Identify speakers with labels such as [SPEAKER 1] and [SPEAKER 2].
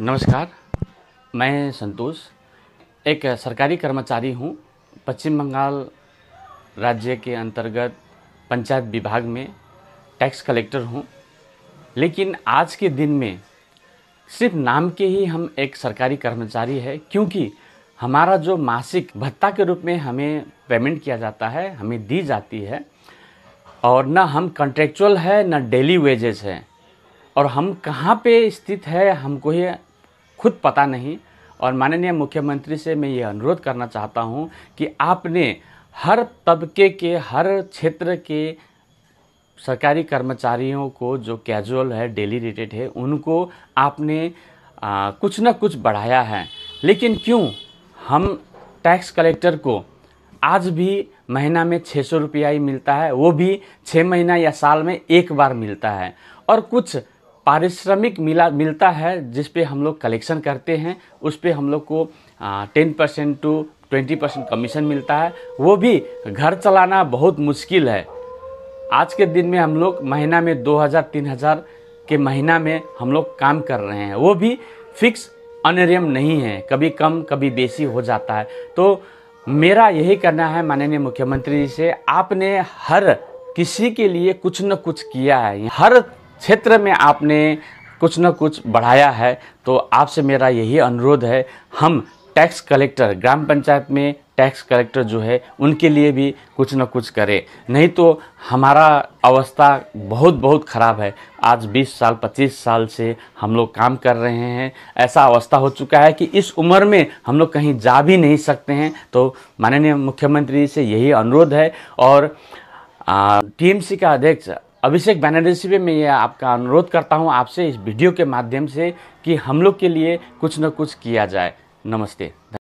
[SPEAKER 1] नमस्कार मैं संतोष एक सरकारी कर्मचारी हूँ पश्चिम बंगाल राज्य के अंतर्गत पंचायत विभाग में टैक्स कलेक्टर हूँ लेकिन आज के दिन में सिर्फ नाम के ही हम एक सरकारी कर्मचारी है क्योंकि हमारा जो मासिक भत्ता के रूप में हमें पेमेंट किया जाता है हमें दी जाती है और ना हम कॉन्ट्रेक्चुअल है ना डेली वेजेस है और हम कहाँ पे स्थित है हमको ये खुद पता नहीं और माननीय मुख्यमंत्री से मैं ये अनुरोध करना चाहता हूँ कि आपने हर तबके के हर क्षेत्र के सरकारी कर्मचारियों को जो कैजुअल है डेली रेटेड है उनको आपने आ, कुछ ना कुछ बढ़ाया है लेकिन क्यों हम टैक्स कलेक्टर को आज भी महीना में छः सौ रुपया ही मिलता है वो भी छः महीना या साल में एक बार मिलता है और कुछ पारिश्रमिक मिला मिलता है जिस पे हम लोग कलेक्शन करते हैं उस पर हम लोग को ten percent to twenty percent commission मिलता है वो भी घर चलाना बहुत मुश्किल है आज के दिन में हम लोग महीना में दो हज़ार तीन हज़ार के महीना में हम लोग काम कर रहे हैं वो भी फिक्स अनरियम नहीं है कभी कम कभी बेसी हो जाता है तो मेरा यही कहना है माननीय मुख्यमंत्री जी से आपने हर किसी के लिए कुछ न कुछ किया है हर क्षेत्र में आपने कुछ ना कुछ बढ़ाया है तो आपसे मेरा यही अनुरोध है हम टैक्स कलेक्टर ग्राम पंचायत में टैक्स कलेक्टर जो है उनके लिए भी कुछ ना कुछ करें नहीं तो हमारा अवस्था बहुत बहुत ख़राब है आज 20 साल 25 साल से हम लोग काम कर रहे हैं ऐसा अवस्था हो चुका है कि इस उम्र में हम लोग कहीं जा भी नहीं सकते हैं तो माननीय मुख्यमंत्री से यही अनुरोध है और टीएमसी का अध्यक्ष अभिषेक बैनर्जी से भी मैं ये आपका अनुरोध करता हूँ आपसे इस वीडियो के माध्यम से कि हम लोग के लिए कुछ न कुछ किया जाए नमस्ते